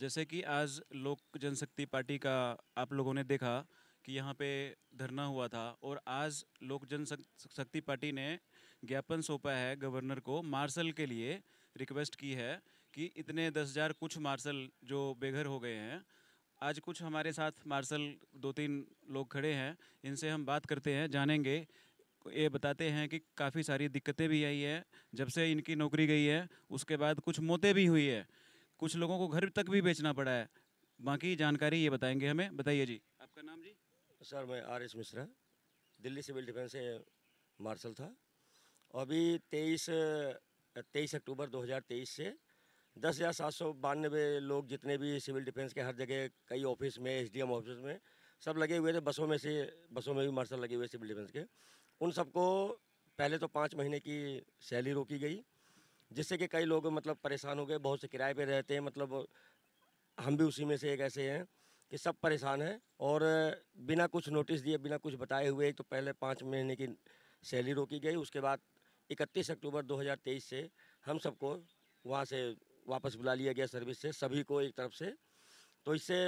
जैसे कि आज लोक जनशक्ति पार्टी का आप लोगों ने देखा कि यहाँ पे धरना हुआ था और आज लोक जनशक्ति पार्टी ने ज्ञापन सौंपा है गवर्नर को मार्शल के लिए रिक्वेस्ट की है कि इतने दस हज़ार कुछ मार्शल जो बेघर हो गए हैं आज कुछ हमारे साथ मार्शल दो तीन लोग खड़े हैं इनसे हम बात करते हैं जानेंगे ये बताते हैं कि काफ़ी सारी दिक्कतें भी आई है जब से इनकी नौकरी गई है उसके बाद कुछ मौतें भी हुई है कुछ लोगों को घर तक भी बेचना पड़ा है बाकी जानकारी ये बताएंगे हमें बताइए जी आपका नाम जी सर मैं R S Mishra Delhi civil defence से मार्शल था अभी तेईस तेईस अक्टूबर 2023 से दस हज़ार सात सौ बानवे लोग जितने भी सिविल डिफेंस के हर जगह कई ऑफिस में एम ऑफिस में सब लगे हुए थे बसों में से बसों में भी मार्शल लगे हुए सिविल डिफेंस के उन सबको पहले तो पाँच महीने की सैलरी रोकी गई जिससे कि कई लोग मतलब परेशान हो गए बहुत से किराए पे रहते हैं मतलब हम भी उसी में से एक ऐसे हैं कि सब परेशान हैं और बिना कुछ नोटिस दिए बिना कुछ बताए हुए तो पहले पाँच महीने की सैलरी रोकी गई उसके बाद इकतीस अक्टूबर 2023 से हम सबको वहाँ से वापस बुला लिया गया सर्विस से सभी को एक तरफ से तो इससे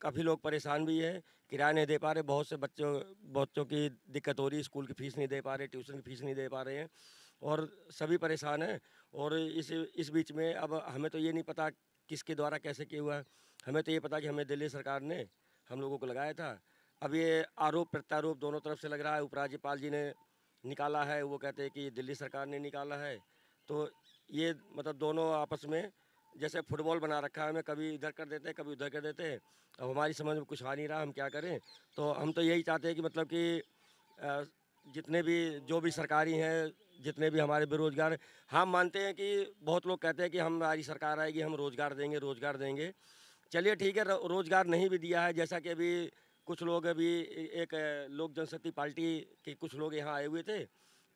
काफ़ी लोग परेशान भी हैं किराया नहीं दे पा रहे बहुत से बच्चों बच्चों की दिक्कत हो रही स्कूल की फ़ीस नहीं दे पा रहे ट्यूशन की फ़ीस नहीं दे पा रहे हैं और सभी परेशान हैं और इस इस बीच में अब हमें तो ये नहीं पता किसके द्वारा कैसे किया हुआ हमें तो ये पता कि हमें दिल्ली सरकार ने हम लोगों को लगाया था अब ये आरोप प्रत्यारोप दोनों तरफ से लग रहा है उपराज्यपाल जी ने निकाला है वो कहते हैं कि दिल्ली सरकार ने निकाला है तो ये मतलब दोनों आपस में जैसे फुटबॉल बना रखा है हमें कभी इधर कर देते हैं कभी उधर कर देते हैं अब हमारी समझ में कुछ आ नहीं रहा हम क्या करें तो हम तो यही चाहते हैं कि मतलब कि जितने भी जो भी सरकारी हैं जितने भी हमारे बेरोजगार हम मानते हैं कि बहुत लोग कहते हैं कि हमारी सरकार आएगी हम रोज़गार देंगे रोज़गार देंगे चलिए ठीक है रोज़गार नहीं भी दिया है जैसा कि अभी कुछ लोग अभी एक लोक जनशक्ति पार्टी के कुछ लोग यहाँ आए हुए थे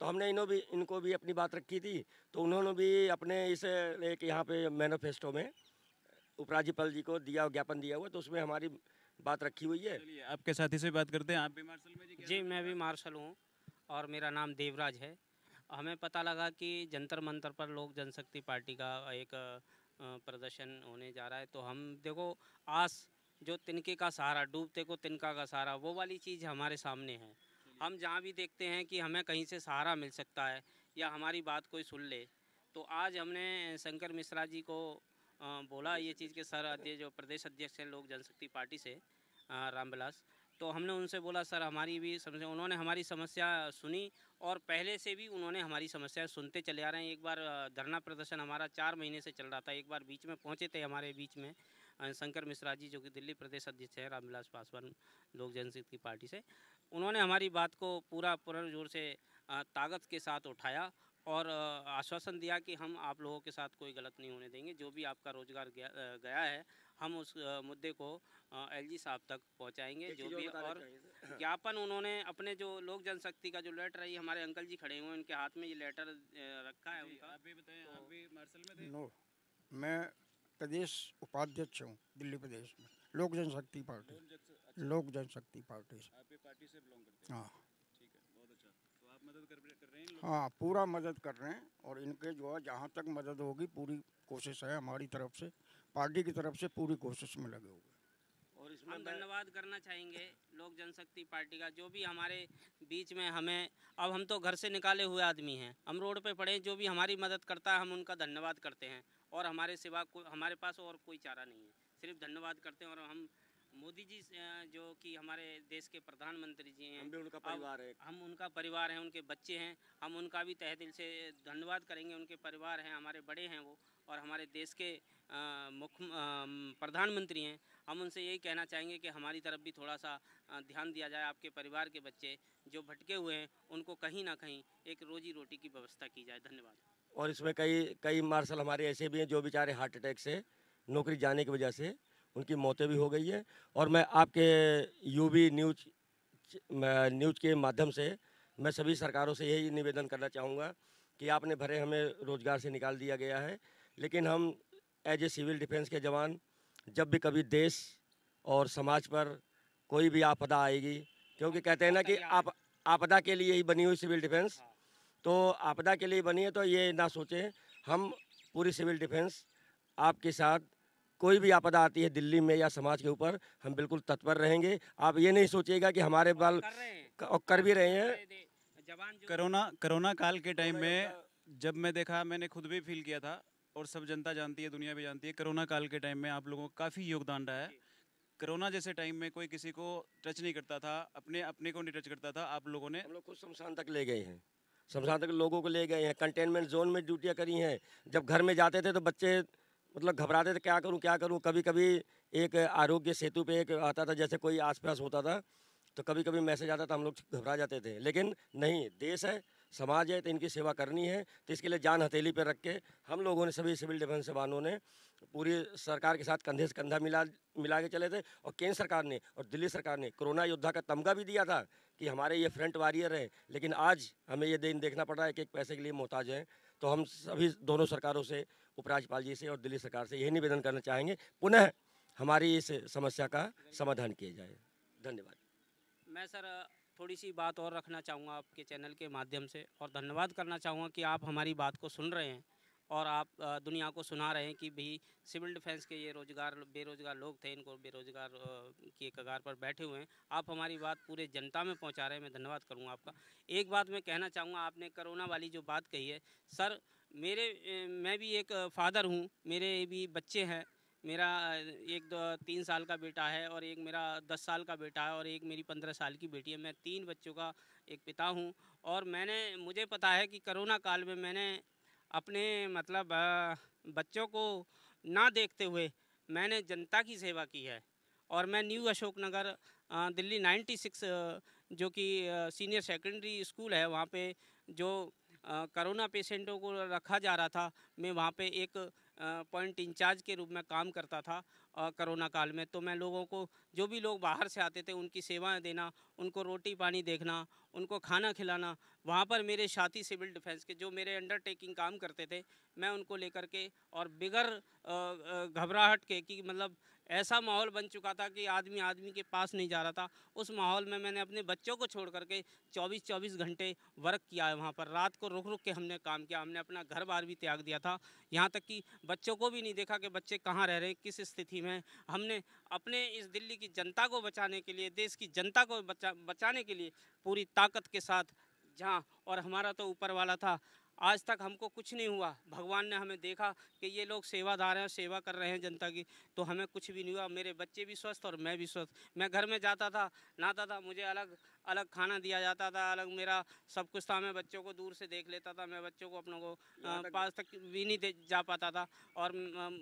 तो हमने इन्हों भी इनको भी अपनी बात रखी थी तो उन्होंने भी अपने इस एक यहाँ पे मैनोफेस्टो में उपराज्यपाल जी को दिया ज्ञापन दिया हुआ तो उसमें हमारी बात रखी हुई है आपके साथी से बात करते हैं आप भी मार्शल में जी, जी मैं भी मार्शल हूँ और मेरा नाम देवराज है हमें पता लगा कि जंतर मंतर पर लोक जनशक्ति पार्टी का एक प्रदर्शन होने जा रहा है तो हम देखो आस जो तिनके का सहारा डूबते को तिनका का सहारा वो वाली चीज़ हमारे सामने है हम जहाँ भी देखते हैं कि हमें कहीं से सहारा मिल सकता है या हमारी बात कोई सुन ले तो आज हमने शंकर मिश्रा जी को बोला ये चीज़ के सर अध्यक्ष जो प्रदेश अध्यक्ष हैं लोक जनशक्ति पार्टी से रामविलास तो हमने उनसे बोला सर हमारी भी समस्या उन्होंने हमारी समस्या सुनी और पहले से भी उन्होंने हमारी समस्या सुनते चले आ रहे हैं एक बार धरना प्रदर्शन हमारा चार महीने से चल रहा था एक बार बीच में पहुँचे थे हमारे बीच में शंकर मिश्रा जी जो कि दिल्ली प्रदेश अध्यक्ष है रामविलास पासवान लोक जनशक्ति की पार्टी से उन्होंने हमारी बात को पूरा पूरा जोर से ताकत के साथ उठाया और आश्वासन दिया कि हम आप लोगों के साथ कोई गलत नहीं होने देंगे जो भी आपका रोज़गार गया, गया है हम उस मुद्दे को एलजी साहब तक पहुंचाएंगे जो भी और ज्ञापन उन्होंने अपने जो लोक जनशक्ति का जो लेटर रही हमारे अंकल जी खड़े हुए हैं उनके हाथ में ये लेटर रखा है उनका आप भी बताएं तो आप भी मार्शल में थे नो मैं प्रदेश उपाध्यक्ष हूँ दिल्ली प्रदेश में लोक जनशक्ति पार्टी लोक जनशक्ति अच्छा। पार्टी से हाँ हाँ पूरा मदद कर रहे हैं और इनके जो है जहाँ तक मदद होगी पूरी कोशिश है हमारी तरफ से पार्टी की तरफ से पूरी कोशिश में लगे हुए और इसमें धन्यवाद करना चाहेंगे लोक जनशक्ति पार्टी का जो भी हमारे बीच में हमें अब हम तो घर से निकाले हुए आदमी हैं हम रोड पे पड़े जो भी हमारी मदद करता है हम उनका धन्यवाद करते हैं और हमारे सिवा हमारे पास और कोई चारा नहीं है सिर्फ धन्यवाद करते हैं और हम मोदी जी जो कि हमारे देश के प्रधानमंत्री जी हैं हम भी उनका परिवार है हम उनका परिवार हैं उनके बच्चे हैं हम उनका भी तह दिल से धन्यवाद करेंगे उनके परिवार हैं हमारे बड़े हैं वो और हमारे देश के मुख्य प्रधानमंत्री हैं हम उनसे यही कहना चाहेंगे कि हमारी तरफ भी थोड़ा सा ध्यान दिया जाए आपके परिवार के बच्चे जो भटके हुए हैं उनको कहीं ना कहीं एक रोजी रोटी की व्यवस्था की जाए धन्यवाद और इसमें कई कई मार्शल हमारे ऐसे भी हैं जो बेचारे हार्ट अटैक से नौकरी जाने की वजह से उनकी मौतें भी हो गई है और मैं आपके यूबी न्यूज न्यूज के माध्यम से मैं सभी सरकारों से यही निवेदन करना चाहूँगा कि आपने भरे हमें रोज़गार से निकाल दिया गया है लेकिन हम एज ए सिविल डिफेंस के जवान जब भी कभी देश और समाज पर कोई भी आपदा आएगी क्योंकि कहते हैं ना कि आप आपदा के लिए ही बनी हुई सिविल डिफेंस तो आपदा के लिए बनी है तो ये ना सोचें हम पूरी सिविल डिफेंस आपके साथ कोई भी आपदा आती है दिल्ली में या समाज के ऊपर हम बिल्कुल तत्पर रहेंगे आप ये नहीं सोचिएगा कि हमारे बाल कर भी रहे हैं कोरोना कोरोना काल के टाइम में जब मैं देखा मैंने खुद भी फील किया था और सब जनता जानती है दुनिया भी जानती है कोरोना काल के टाइम में आप लोगों का काफ़ी योगदान रहा है कोरोना जैसे टाइम में कोई किसी को टच नहीं करता था अपने अपने को नहीं टच करता था आप लोगों ने हम लोग खुद शमशान तक ले गए हैं शमशान तक लोगों को ले गए हैं कंटेनमेंट जोन में ड्यूटियाँ करी हैं जब घर में जाते थे तो बच्चे मतलब घबराते थे क्या करूँ क्या करूँ कभी कभी एक आरोग्य सेतु पे एक आता था जैसे कोई आस पास होता था तो कभी कभी मैसेज आता था हम लोग घबरा जाते थे लेकिन नहीं देश है समाज है तो इनकी सेवा करनी है तो इसके लिए जान हथेली पर रख के हम लोगों ने सभी सिविल डिफेंस वालों ने पूरी सरकार के साथ कंधे से कंधा मिला मिला के चले थे और केंद्र सरकार ने और दिल्ली सरकार ने कोरोना योद्धा का तमगा भी दिया था कि हमारे ये फ्रंट वारियर हैं लेकिन आज हमें ये दिन देखना पड़ रहा है कि एक पैसे के लिए मोहताज हैं तो हम सभी दोनों सरकारों से उपराज्यपाल जी से और दिल्ली सरकार से यही निवेदन करना चाहेंगे पुनः हमारी इस समस्या का समाधान किया जाए धन्यवाद मैं सर थोड़ी सी बात और रखना चाहूँगा आपके चैनल के माध्यम से और धन्यवाद करना चाहूँगा कि आप हमारी बात को सुन रहे हैं और आप दुनिया को सुना रहे हैं कि भी सिविल डिफेंस के ये रोज़गार बेरोज़गार लोग थे इनको बेरोज़गार की कगार पर बैठे हुए हैं आप हमारी बात पूरे जनता में पहुंचा रहे हैं मैं धन्यवाद करूंगा आपका एक बात मैं कहना चाहूँगा आपने करोना वाली जो बात कही है सर मेरे मैं भी एक फादर हूँ मेरे भी बच्चे हैं मेरा एक दो तीन साल का बेटा है और एक मेरा दस साल का बेटा है और एक मेरी पंद्रह साल की बेटी है मैं तीन बच्चों का एक पिता हूँ और मैंने मुझे पता है कि करोना काल में मैंने अपने मतलब बच्चों को ना देखते हुए मैंने जनता की सेवा की है और मैं न्यू अशोकनगर दिल्ली 96 जो कि सीनियर सेकेंडरी स्कूल है वहाँ पे जो कोरोना पेशेंटों को रखा जा रहा था मैं वहाँ पे एक पॉइंट इंचार्ज के रूप में काम करता था कोरोना काल में तो मैं लोगों को जो भी लोग बाहर से आते थे उनकी सेवाएं देना उनको रोटी पानी देखना उनको खाना खिलाना वहाँ पर मेरे साथी सिविल डिफेंस के जो मेरे अंडरटेकिंग काम करते थे मैं उनको लेकर के और बिगर घबराहट के कि मतलब ऐसा माहौल बन चुका था कि आदमी आदमी के पास नहीं जा रहा था उस माहौल में मैंने अपने बच्चों को छोड़ करके 24-24 घंटे वर्क किया है वहाँ पर रात को रुक रुक के हमने काम किया हमने अपना घर बार भी त्याग दिया था यहाँ तक कि बच्चों को भी नहीं देखा कि बच्चे कहाँ रह रहे किस स्थिति में हमने अपने इस दिल्ली की जनता को बचाने के लिए देश की जनता को बचा बचाने के लिए पूरी ताकत के साथ जहाँ और हमारा तो ऊपर वाला था आज तक हमको कुछ नहीं हुआ भगवान ने हमें देखा कि ये लोग सेवादार हैं सेवा कर रहे हैं जनता की तो हमें कुछ भी नहीं हुआ मेरे बच्चे भी स्वस्थ और मैं भी स्वस्थ मैं घर में जाता था नहाता था मुझे अलग अलग खाना दिया जाता था अलग मेरा सब कुछ था मैं बच्चों को दूर से देख लेता था मैं बच्चों को अपनों को पास तक भी नहीं जा पाता था और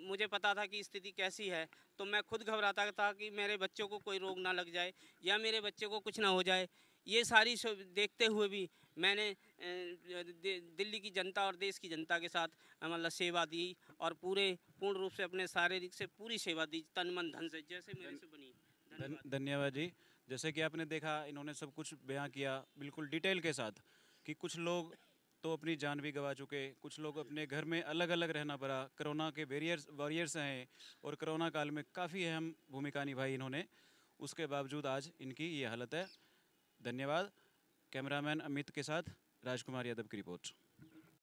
मुझे पता था कि स्थिति कैसी है तो मैं खुद घबराता था कि मेरे बच्चों को कोई रोग ना लग जाए या मेरे बच्चे को कुछ ना हो जाए ये सारी देखते हुए भी मैंने दिल्ली की जनता और देश की जनता के साथ मतलब सेवा दी और पूरे पूर्ण रूप से अपने शारीरिक से पूरी सेवा दी तन मन धन से जैसे मेरे से बनी धन्यवाद जी जैसे कि आपने देखा इन्होंने सब कुछ बयां किया बिल्कुल डिटेल के साथ कि कुछ लोग तो अपनी जान भी गंवा चुके कुछ लोग अपने घर में अलग अलग रहना पड़ा कोरोना के वेरियर्स वॉरियर्स हैं और कोरोना काल में काफ़ी अहम भूमिका निभाई इन्होंने उसके बावजूद आज इनकी ये हालत है धन्यवाद कैमरामैन अमित के साथ राजकुमार यादव की रिपोर्ट